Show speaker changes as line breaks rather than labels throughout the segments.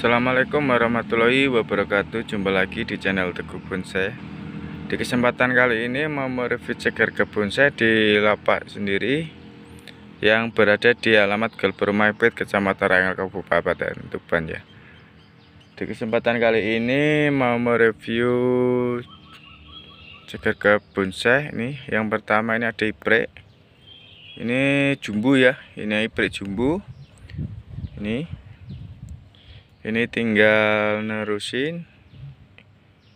Assalamualaikum warahmatullahi wabarakatuh Jumpa lagi di channel Teguh Bonsai Di kesempatan kali ini mau mereview ceker kebun saya di lapak sendiri Yang berada di alamat Gelber Maipit, Kecamatan Rangel, Kabupaten Tuban ya Di kesempatan kali ini mau mereview ceker kebun saya ini Yang pertama ini ada iprek Ini jumbo ya, ini iprek jumbo Ini ini tinggal nerusin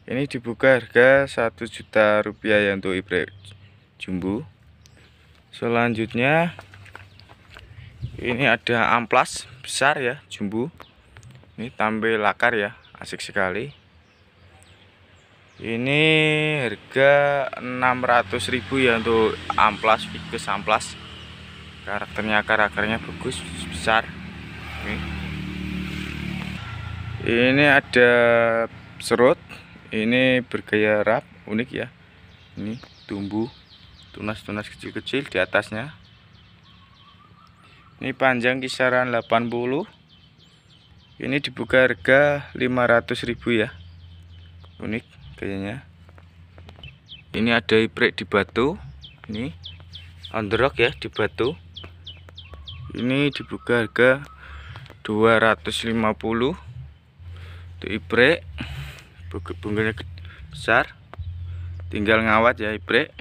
ini dibuka harga 1 juta rupiah ya untuk ibrek jumbo selanjutnya ini ada amplas besar ya jumbo ini tampil lakar ya asik sekali ini harga 600.000 ya untuk amplas fikus amplas karakternya karakternya bagus besar ini ini ada serut ini bergaya rap unik ya ini tumbuh tunas-tunas kecil-kecil di atasnya ini panjang kisaran 80 ini dibuka harga 500.000 ya unik kayaknya ini ada hybrid di batu ini on the rock ya di batu ini dibuka harga 250 ibrek bunganya besar tinggal ngawat ya ibrek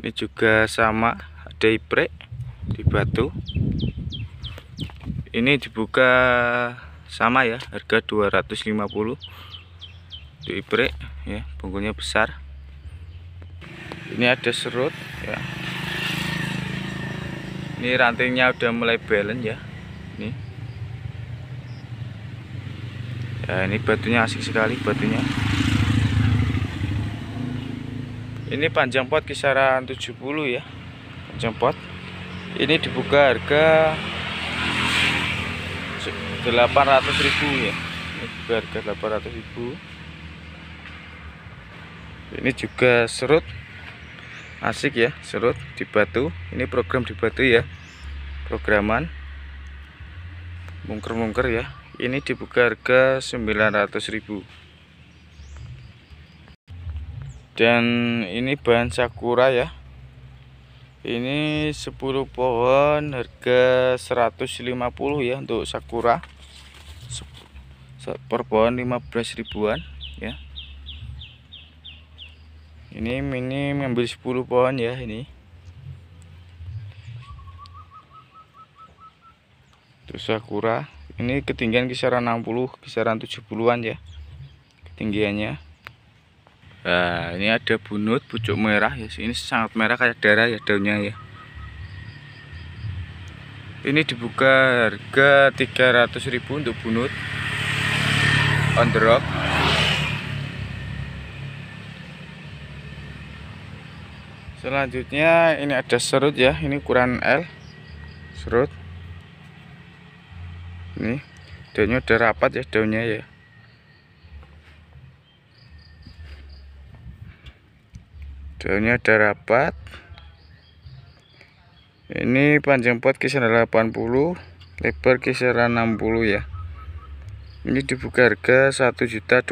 ini juga sama ada ibrek di batu ini dibuka sama ya harga 250 di ibrek ya bungkunya besar ini ada serut ya ini rantingnya udah mulai balance ya ini nah ini batunya asik sekali batunya ini panjang pot kisaran 70 ya panjang pot ini dibuka harga 800.000 ya ini dibuka harga 800.000 ini juga serut asik ya serut di batu ini program di batu ya programan mungker-mungker ya ini dibuka harga 900.000 dan ini bahan sakura ya ini 10 pohon harga 150 ya untuk sakura per pohon 15 ribuan ya ini mini mengambil 10 pohon ya ini terus sakura ini ketinggian kisaran 60 kisaran 70-an ya ketinggiannya nah ini ada bunut pucuk merah ya ini sangat merah kayak darah ya daunnya ya ini dibuka harga 300.000 untuk bunut on the rock selanjutnya ini ada serut ya ini ukuran L serut ini daunnya udah rapat ya daunnya ya daunnya udah rapat ini panjang pot kisaran 80 lebar kisaran 60 ya ini dibuka harga 1.200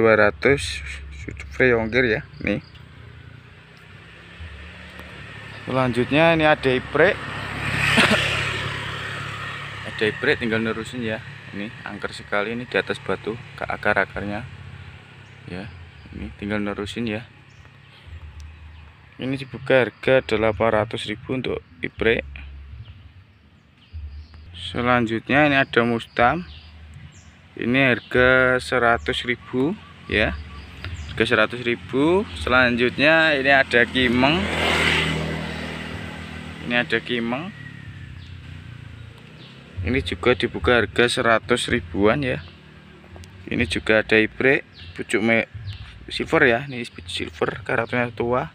free ongkir ya nih selanjutnya ini ada ipre ada ipre tinggal nerusin ya ini angker sekali ini di atas batu ke akar-akarnya ya ini tinggal nerusin ya ini dibuka harga 800.000 untuk ibre selanjutnya ini ada mustam ini harga ribu ya harga ribu selanjutnya ini ada kimeng ini ada kimeng ini juga dibuka harga 100 ribuan ya ini juga ada ibre pucuk me silver ya ini silver karatnya tua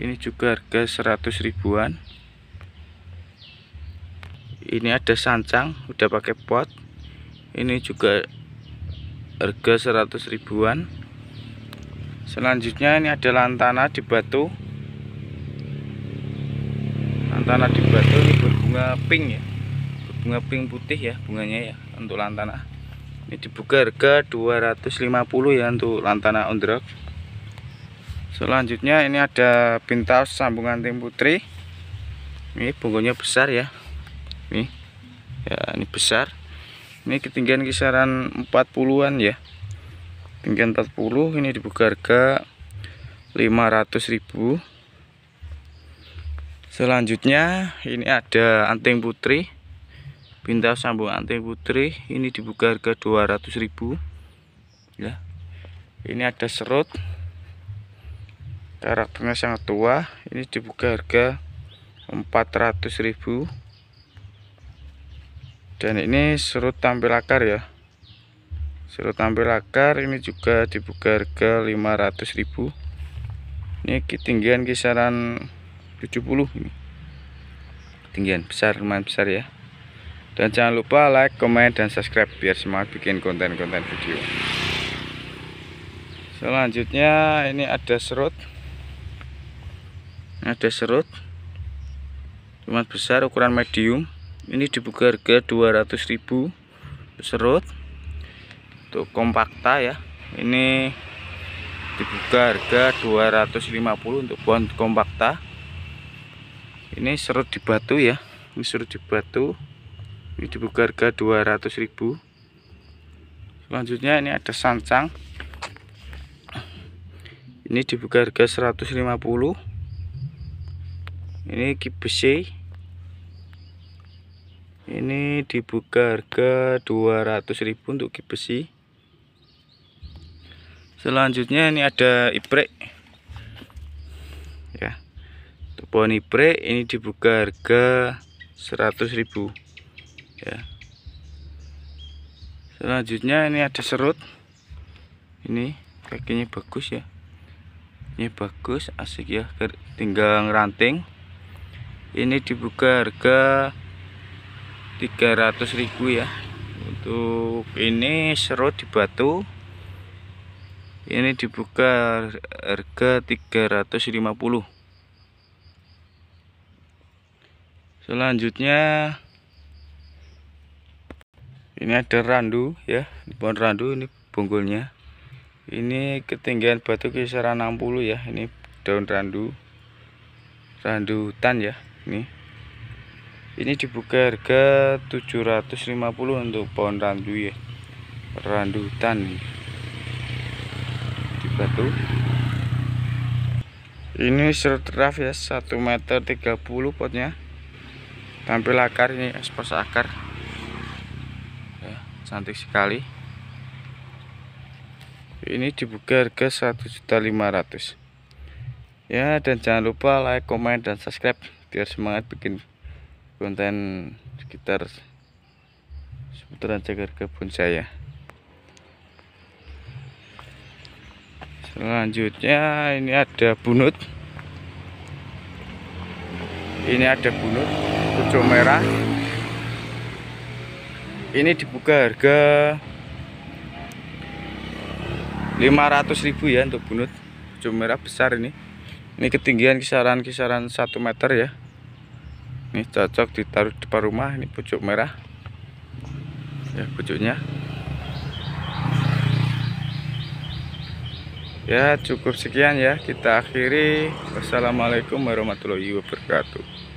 ini juga harga 100 ribuan ini ada sancang udah pakai pot ini juga harga 100 ribuan selanjutnya ini ada lantana di batu lantana di batu ini berbunga pink ya bunga pink putih ya bunganya ya untuk lantana ini dibuka harga 250 ya untuk lantana ondrok selanjutnya ini ada pintaus sambungan tim putri ini bunganya besar ya ini ya ini besar ini ketinggian kisaran 40-an ya ketinggian 40 ini dibuka harga 500.000 selanjutnya ini ada anting putri pintas sambung anting putri ini dibuka harga 200.000 ya ini ada serut karakternya sangat tua ini dibuka harga 400.000 dan ini serut tampil akar ya serut tampil akar ini juga dibuka harga 500.000 ini ketinggian kisaran 70 ini ketinggian besar lumayan besar ya dan jangan lupa like, comment, dan subscribe biar semangat bikin konten-konten video selanjutnya ini ada serut ada serut cuma besar ukuran medium ini dibuka harga 200.000 serut untuk kompakta ya ini dibuka harga 250 untuk pohon kompakta ini serut di batu ya ini serut di batu ini dibuka harga 200.000 selanjutnya ini ada sancang ini dibuka harga 150 ini kibese ini dibuka harga 200.000 untuk kibese selanjutnya ini ada iprek ya pohon iprek ini dibuka harga 100.000 ya selanjutnya ini ada serut ini kakinya bagus ya ini bagus asik ya tinggal ranting ini dibuka harga 300.000 ya untuk ini serut di batu ini dibuka harga 350 selanjutnya ini ada randu ya di pohon randu ini bunggulnya. ini ketinggian batu kisaran 60 ya ini daun randu randu hutan ya ini ini dibuka harga 750 untuk pohon randu ya randu hutan ini. di batu ini raf ya 1 meter 30 potnya tampil akar ini ya, ekspos akar cantik sekali ini dibuka harga 1.500 ya dan jangan lupa like comment dan subscribe biar semangat bikin konten sekitar seputaran cagar kebun saya selanjutnya ini ada bunut ini ada bunut hijau merah ini dibuka harga ribu ya untuk bunut hijau merah besar ini ini ketinggian kisaran-kisaran 1 meter ya ini cocok ditaruh di depan rumah ini pucuk merah ya pucuknya ya cukup sekian ya kita akhiri wassalamualaikum warahmatullahi wabarakatuh